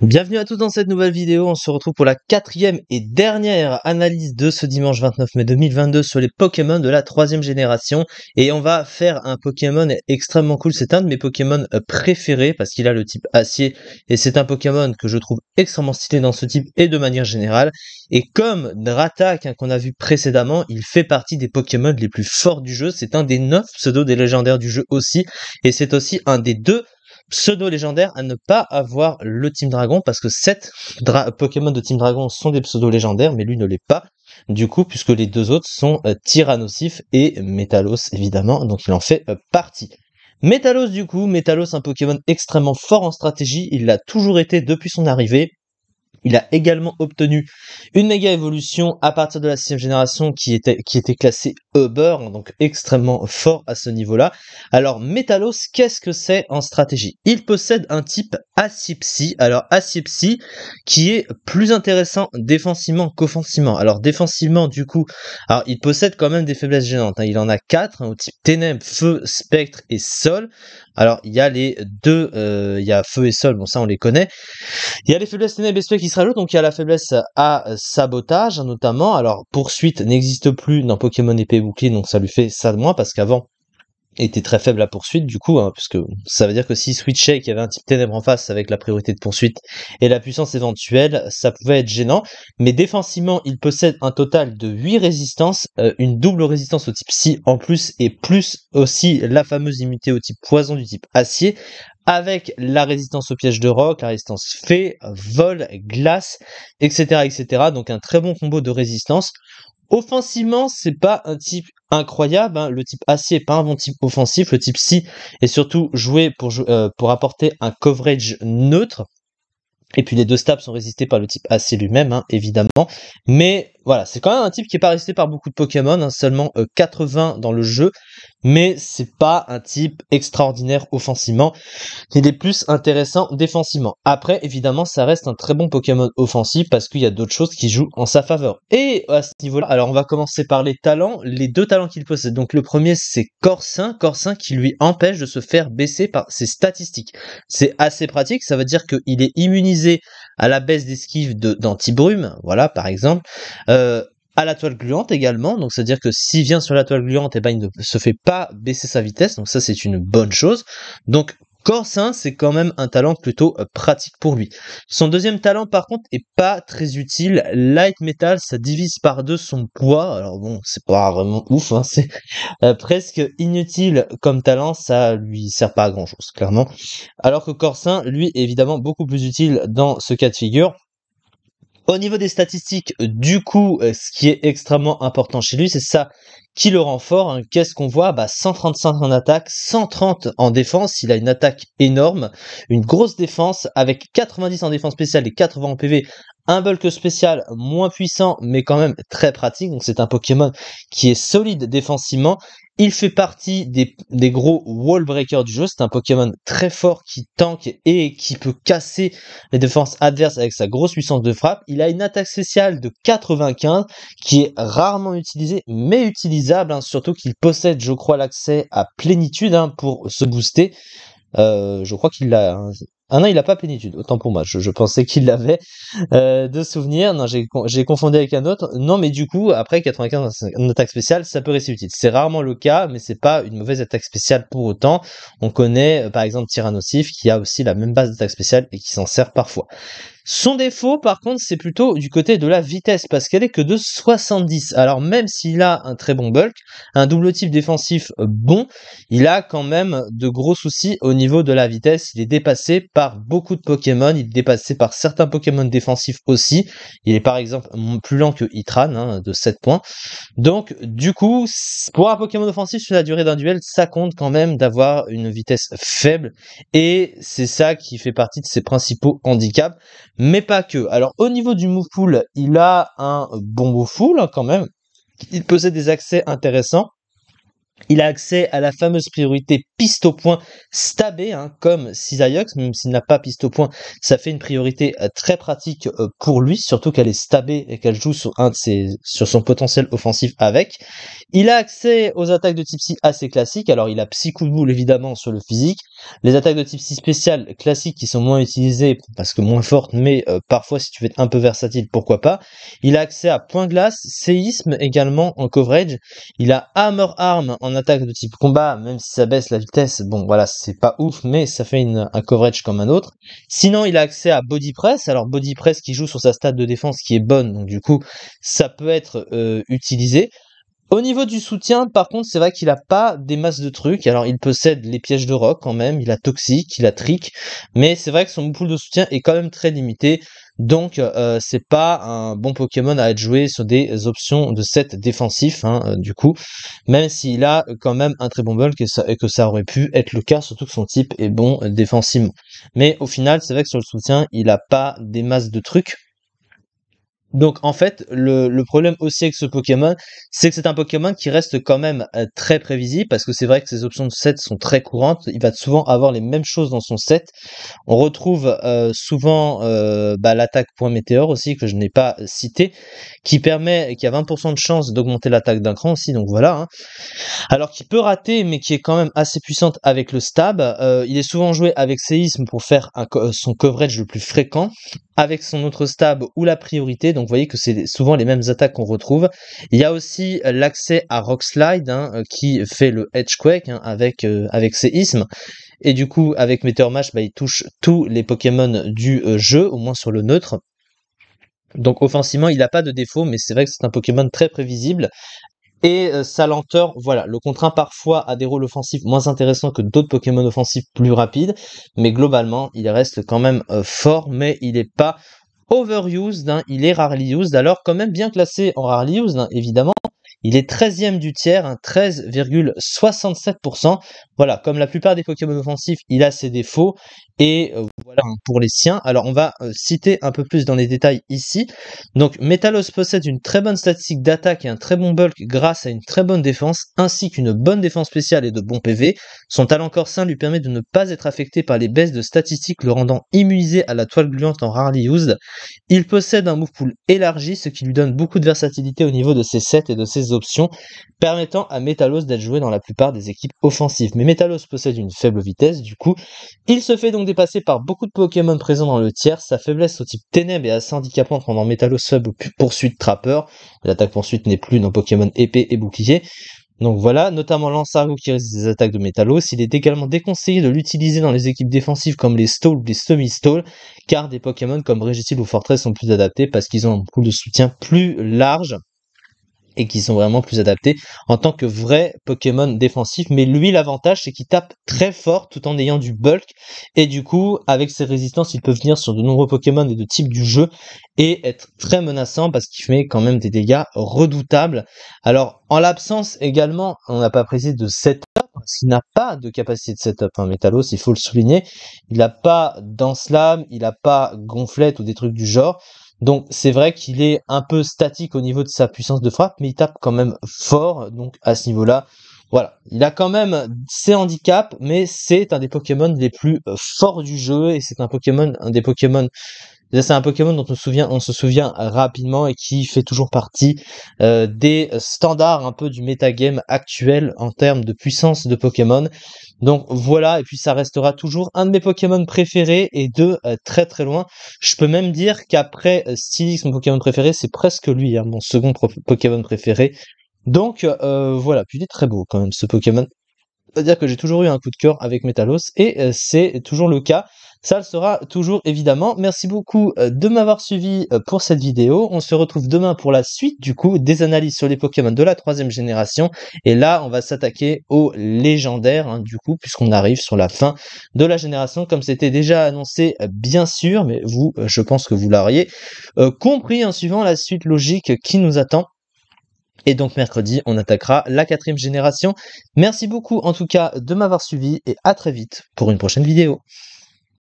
Bienvenue à tous dans cette nouvelle vidéo. On se retrouve pour la quatrième et dernière analyse de ce dimanche 29 mai 2022 sur les Pokémon de la troisième génération. Et on va faire un Pokémon extrêmement cool. C'est un de mes Pokémon euh, préférés parce qu'il a le type acier. Et c'est un Pokémon que je trouve extrêmement stylé dans ce type et de manière générale. Et comme Dratak hein, qu'on a vu précédemment, il fait partie des Pokémon les plus forts du jeu. C'est un des neuf pseudos des légendaires du jeu aussi. Et c'est aussi un des deux pseudo légendaire à ne pas avoir le Team Dragon parce que 7 Pokémon de Team Dragon sont des pseudo-légendaires, mais lui ne l'est pas. Du coup, puisque les deux autres sont euh, Tyrannosif et Metalos, évidemment, donc il en fait euh, partie. Metalos, du coup, Metalos, un Pokémon extrêmement fort en stratégie, il l'a toujours été depuis son arrivée. Il a également obtenu une méga évolution à partir de la sixième génération qui était, qui était classée Uber, donc extrêmement fort à ce niveau-là. Alors Metalos, qu'est-ce que c'est en stratégie Il possède un type Asipsi. Alors Asipsi qui est plus intéressant défensivement qu'offensivement. Alors défensivement du coup, alors il possède quand même des faiblesses gênantes. Hein. Il en a quatre hein, au type ténèbres, feu, spectre et sol. Alors il y a les deux, euh, il y a feu et sol, bon ça on les connaît. Il y a les faiblesses ténèbres et spectre qui se rajoutent, donc il y a la faiblesse à sabotage hein, notamment. Alors poursuite n'existe plus dans Pokémon épée donc ça lui fait ça de moins, parce qu'avant, était très faible à poursuite du coup, parce hein, puisque ça veut dire que si switchait y avait un type ténèbre en face avec la priorité de poursuite et la puissance éventuelle, ça pouvait être gênant. Mais défensivement, il possède un total de 8 résistances, euh, une double résistance au type psy en plus, et plus aussi la fameuse immunité au type poison du type acier, avec la résistance au piège de roc la résistance fée, vol, glace, etc. etc. Donc un très bon combo de résistance. Offensivement, c'est pas un type incroyable. Hein. Le type AC est pas un bon type offensif. Le type C est surtout joué pour, euh, pour apporter un coverage neutre. Et puis les deux stabs sont résistés par le type AC lui-même, hein, évidemment. Mais voilà, c'est quand même un type qui est pas resté par beaucoup de Pokémon, hein, seulement 80 euh, dans le jeu, mais c'est pas un type extraordinaire offensivement. Il est plus intéressant défensivement. Après, évidemment, ça reste un très bon Pokémon offensif parce qu'il y a d'autres choses qui jouent en sa faveur. Et à ce niveau-là, alors on va commencer par les talents, les deux talents qu'il possède. Donc le premier, c'est Corsin, Corsin qui lui empêche de se faire baisser par ses statistiques. C'est assez pratique, ça veut dire qu'il est immunisé à la baisse d'esquive d'anti-brume, voilà par exemple. Euh, à la toile gluante également, donc c'est-à-dire que s'il vient sur la toile gluante, et eh ben, il ne se fait pas baisser sa vitesse, donc ça c'est une bonne chose. Donc Corsin, c'est quand même un talent plutôt euh, pratique pour lui. Son deuxième talent, par contre, est pas très utile. Light metal, ça divise par deux son poids. Alors bon, c'est pas vraiment ouf, hein, c'est euh, presque inutile comme talent. Ça lui sert pas à grand chose, clairement. Alors que Corsin, lui, est évidemment beaucoup plus utile dans ce cas de figure. Au niveau des statistiques, du coup, euh, ce qui est extrêmement important chez lui, c'est ça qui le rend fort. Hein. Qu'est-ce qu'on voit bah, 135 en attaque, 130 en défense. Il a une attaque énorme, une grosse défense avec 90 en défense spéciale et 80 en PV. Un bulk spécial moins puissant mais quand même très pratique. Donc c'est un Pokémon qui est solide défensivement. Il fait partie des, gros wall breakers du jeu. C'est un Pokémon très fort qui tank et qui peut casser les défenses adverses avec sa grosse puissance de frappe. Il a une attaque spéciale de 95 qui est rarement utilisée mais utilisée Hein, surtout qu'il possède, je crois, l'accès à plénitude hein, pour se booster. Euh, je crois qu'il l'a. un Ah non, il n'a pas plénitude, autant pour moi. Je, pensais qu'il l'avait euh, de souvenir. Non, j'ai confondu avec un autre. Non, mais du coup, après 95 attaque spéciale, ça peut rester utile. C'est rarement le cas, mais c'est pas une mauvaise attaque spéciale pour autant. On connaît, euh, par exemple, Tyrannosif, qui a aussi la même base d'attaque spéciale et qui s'en sert parfois. Son défaut, par contre, c'est plutôt du côté de la vitesse, parce qu'elle est que de 70. Alors même s'il a un très bon bulk, un double type défensif euh, bon, il a quand même de gros soucis au niveau de la vitesse. Il est dépassé par beaucoup de Pokémon, il est dépassé par certains Pokémon défensifs aussi. Il est par exemple plus lent que Itran, hein, de 7 points. Donc du coup, pour un Pokémon offensif sur la durée d'un duel, ça compte quand même d'avoir une vitesse faible, et c'est ça qui fait partie de ses principaux handicaps mais pas que. Alors au niveau du move il a un bon move pool hein, quand même. Il possède des accès intéressants. Il a accès à la fameuse priorité piste au point Stabé hein, comme Cisaiox, même s'il n'a pas piste au point, ça fait une priorité euh, très pratique euh, pour lui, surtout qu'elle est stabée et qu'elle joue sur, un de ses, sur son potentiel offensif avec. Il a accès aux attaques de type psy assez classiques, alors il a psy coup de boule évidemment sur le physique, les attaques de type psy spéciales classiques qui sont moins utilisées parce que moins fortes, mais euh, parfois si tu veux être un peu versatile, pourquoi pas. Il a accès à point glace, séisme également en coverage, il a hammer arm en attaque de type combat, même si ça baisse la vitesse, bon voilà, c'est pas ouf, mais ça fait une, un coverage comme un autre. Sinon, il a accès à body press. Alors body press qui joue sur sa stade de défense qui est bonne, donc du coup, ça peut être euh, utilisé. Au niveau du soutien, par contre, c'est vrai qu'il a pas des masses de trucs. Alors, il possède les pièges de rock quand même, il a toxique, il a trick, mais c'est vrai que son pool de soutien est quand même très limité. Donc, euh, c'est pas un bon Pokémon à être joué sur des options de set défensif, hein, euh, du coup. Même s'il a quand même un très bon bulk et, et que ça aurait pu être le cas, surtout que son type est bon euh, défensivement. Mais au final, c'est vrai que sur le soutien, il a pas des masses de trucs. Donc en fait, le, problème aussi avec ce Pokémon, c'est que c'est un Pokémon qui reste quand même euh, très prévisible, parce que c'est vrai que ses options de set sont très courantes, il va souvent avoir les mêmes choses dans son set. On retrouve euh, souvent euh, bah, l'attaque point météore aussi, que je n'ai pas cité, qui permet, qui a 20% de chance d'augmenter l'attaque d'un cran aussi, donc voilà. Hein. Alors qui peut rater, mais qui est quand même assez puissante avec le stab. il est souvent joué avec séisme pour faire son coverage le plus fréquent avec son autre stab ou la priorité. Donc vous voyez que c'est souvent les mêmes attaques qu'on retrouve. Il y a aussi euh, l'accès à Rock Slide hein, euh, qui fait le Hedge Quake hein, euh, avec, ses avec Et du coup, avec Meteor Mash, bah, il touche tous les Pokémon du jeu, au moins sur le neutre. Donc offensivement, il n'a pas de défaut, mais c'est vrai que c'est un Pokémon très prévisible et euh, sa lenteur, voilà, le contraint parfois à des rôles offensifs moins intéressants que d'autres Pokémon offensifs plus rapides, mais globalement, il reste quand même euh, fort, mais il n'est pas overused, hein. il est rarely used, alors quand même bien classé en rarely used, hein, évidemment. Il est 13e du tiers, 13,67%. Hein, voilà, comme la plupart des Pokémon offensifs, il a ses défauts. Et euh, pour les siens. Alors on va euh, citer un peu plus dans les détails ici. Donc Metalos possède une très bonne statistique d'attaque et un très bon bulk grâce à une très bonne défense, ainsi qu'une bonne défense spéciale et de bons PV. Son talent sain lui permet de ne pas être affecté par les baisses de statistiques, le rendant immunisé à la toile gluante en rarely used. Il possède un move pool élargi, ce qui lui donne beaucoup de versatilité au niveau de ses sets et de ses options, permettant à Metalos d'être joué dans la plupart des équipes offensives. Mais Metalos possède une faible vitesse, du coup, il se fait donc dépasser par beaucoup de Pokémon présents dans le tiers, sa faiblesse au type ténèbres est assez handicapante pendant Métalos faible ou poursuite Trappeur, L'attaque poursuite n'est plus dans Pokémon épée et bouclier. Donc voilà, notamment Lansargo qui résiste des attaques de Métalos, il est également déconseillé de l'utiliser dans les équipes défensives comme les stalls ou les semi-stalls, car des Pokémon comme Régitil ou Fortress sont plus adaptés parce qu'ils ont un pool de soutien plus large et qui sont vraiment plus adaptés en tant que vrai Pokémon défensif. Mais lui, l'avantage, c'est qu'il tape très fort tout en ayant du bulk. Et du coup, avec ses résistances, il peut venir sur de nombreux Pokémon et de types du jeu et être très menaçant parce qu'il fait quand même des dégâts redoutables. Alors, en l'absence également, on n'a pas précisé de setup, s'il n'a pas de capacité de setup, un hein, Metalos, il faut le souligner, il n'a pas d'enslam, il n'a pas gonflette ou des trucs du genre. Donc c'est vrai qu'il est un peu statique au niveau de sa puissance de frappe, mais il tape quand même fort. Donc à ce niveau-là, voilà, il a quand même ses handicaps, mais c'est un des Pokémon les plus forts du jeu et c'est un Pokémon, un des Pokémon c'est un Pokémon dont on se souvient, on se souvient rapidement et qui fait toujours partie euh, des standards un peu du metagame actuel en termes de puissance de Pokémon. Donc voilà, et puis ça restera toujours un de mes Pokémon préférés et de euh, très très loin. Je peux même dire qu'après euh, Stylix, mon Pokémon préféré, c'est presque lui, hein, mon second Pokémon préféré. Donc voilà, puis il est très beau quand même ce Pokémon c'est-à-dire que j'ai toujours eu un coup de cœur avec Metalos et euh, c'est toujours le cas. Ça le sera toujours évidemment. Merci beaucoup euh, de m'avoir suivi euh, pour cette vidéo. On se retrouve demain pour la suite du coup des analyses sur les Pokémon de la troisième génération. Et là, on va s'attaquer aux légendaires hein, du coup, puisqu'on arrive sur la fin de la génération, comme c'était déjà annoncé bien sûr, mais vous, je pense que vous l'auriez compris en hein, suivant la suite logique qui nous attend. Et donc mercredi, on attaquera la quatrième génération. Merci beaucoup en tout cas de m'avoir suivi et à très vite pour une prochaine vidéo.